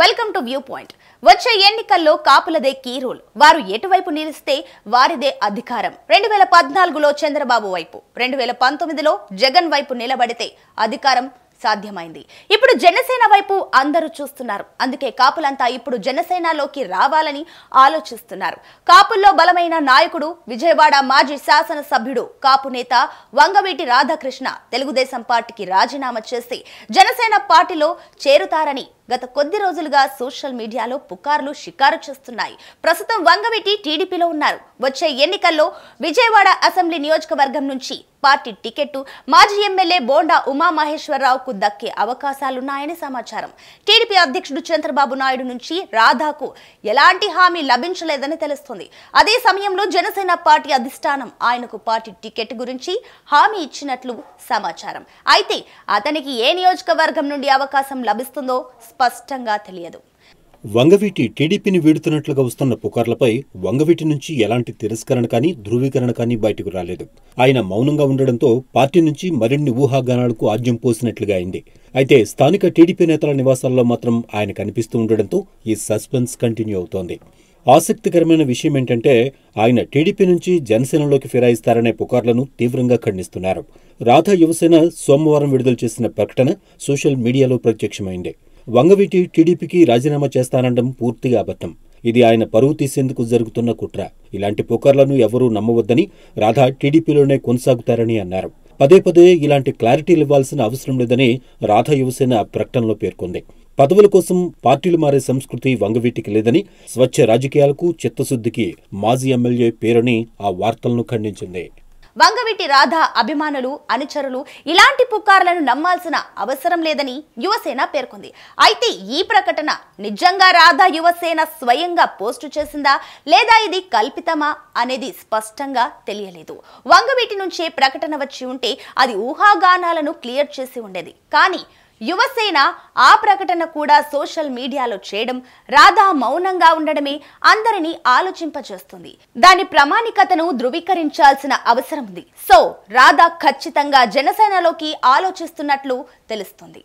welcome to view point వచ్చే ఎన్నికల్లో కాపులదే key role వారు ఎటువైపు నిలిస్తే వారిదే అధికారం రెండు వేల పద్నాలుగులో చంద్రబాబు వైపు రెండు వేల పంతొమ్మిదిలో జగన్ వైపు నిలబడితే అధికారం సాధ్యమైంది ఇప్పుడు జనసేన వైపు అందరూ చూస్తున్నారు అందుకే కాపులంతా ఇప్పుడు జనసేనలోకి రావాలని ఆలోచిస్తున్నారు కాపుల్లో బలమైన నాయకుడు విజయవాడ మాజీ శాసనసభ్యుడు కాపు నేత వంగవీటి రాధాకృష్ణ తెలుగుదేశం పార్టీకి రాజీనామా చేసి జనసేన పార్టీలో చేరుతారని గత కొద్ది రోజులుగా సోషల్ మీడియాలో పుకార్లు షికారు చేస్తున్నాయి ప్రస్తుతం వంగవీటి టీడీపీలో ఉన్నారు వచ్చే ఎన్నికల్లో విజయవాడ అసెంబ్లీ నియోజకవర్గం నుంచి పార్టీ టికెట్ మాజీ ఎమ్మెల్యే బోండా ఉమామహేశ్వరరావుకు దక్కే అవకాశాలున్నాయని సమాచారం టీడీపీ అధ్యక్షుడు చంద్రబాబు నాయుడు నుంచి రాధాకు ఎలాంటి హామీ లభించలేదని తెలుస్తుంది అదే సమయంలో జనసేన పార్టీ అధిష్టానం ఆయనకు పార్టీ టికెట్ గురించి హామీ ఇచ్చినట్లు సమాచారం అయితే అతనికి ఏ నియోజకవర్గం నుండి అవకాశం లభిస్తుందో స్పష్టంగా తెలియదు వంగవీటి టీడీపీని వీడుతున్నట్లుగా వస్తున్న పుకార్లపై వంగవీటి నుంచి ఎలాంటి తిరస్కరణ కానీ ధృవీకరణ కానీ బయటకు రాలేదు ఆయన మౌనంగా ఉండడంతో పార్టీ నుంచి మరిన్ని ఊహాగానాలకు ఆద్యం పోసినట్లుగా అయింది అయితే స్థానిక టీడీపీ నేతల నివాసాల్లో మాత్రం ఆయన కనిపిస్తూ ఉండడంతో ఈ సస్పెన్స్ కంటిన్యూ అవుతోంది ఆసక్తికరమైన విషయం ఏంటంటే ఆయన టీడీపీ నుంచి జనసేనలోకి ఫిరాయిస్తారనే పుకార్లను తీవ్రంగా ఖండిస్తున్నారు రాధా యువసేన సోమవారం విడుదల చేసిన ప్రకటన సోషల్ మీడియాలో ప్రత్యక్షమైంది వంగవీటి టీడీపీకి రాజీనామా చేస్తానడం పూర్తిగా అబద్ధం ఇది ఆయన పరువు తీసేందుకు జరుగుతున్న కుట్ర ఇలాంటి పుకార్లను ఎవరూ నమ్మవద్దని రాధా టీడీపీలోనే కొనసాగుతారని అన్నారు పదే పదే ఇలాంటి క్లారిటీలు ఇవ్వాల్సిన అవసరం లేదని రాధా యువసేన ప్రకటనలో పేర్కొంది పదవుల కోసం పార్టీలు మారే సంస్కృతి వంగవీటికి లేదని స్వచ్ఛ రాజకీయాలకు చిత్తశుద్ధికి మాజీ ఎమ్మెల్యే పేరని ఆ వార్తలను ఖండించింది వంగవీటి రాధ అభిమానులు అనుచరులు ఇలాంటి పుకార్లను నమ్మాల్సిన అవసరం లేదని యువసేన పేర్కొంది అయితే ఈ ప్రకటన నిజంగా రాధ యువసేన స్వయంగా పోస్టు చేసిందా లేదా ఇది కల్పితమా అనేది స్పష్టంగా తెలియలేదు వంగవీటి నుంచే ప్రకటన వచ్చి ఉంటే అది ఊహాగానాలను క్లియర్ చేసి ఉండేది కానీ యువసేన ఆ ప్రకటన కూడా సోషల్ మీడియాలో చేయడం రాధా మౌనంగా ఉండడమే అందరినీ ఆలోచింపచేస్తుంది దాని ప్రామాణికతను ధృవీకరించాల్సిన అవసరం ఉంది సో రాధా ఖచ్చితంగా జనసేనలోకి ఆలోచిస్తున్నట్లు తెలుస్తుంది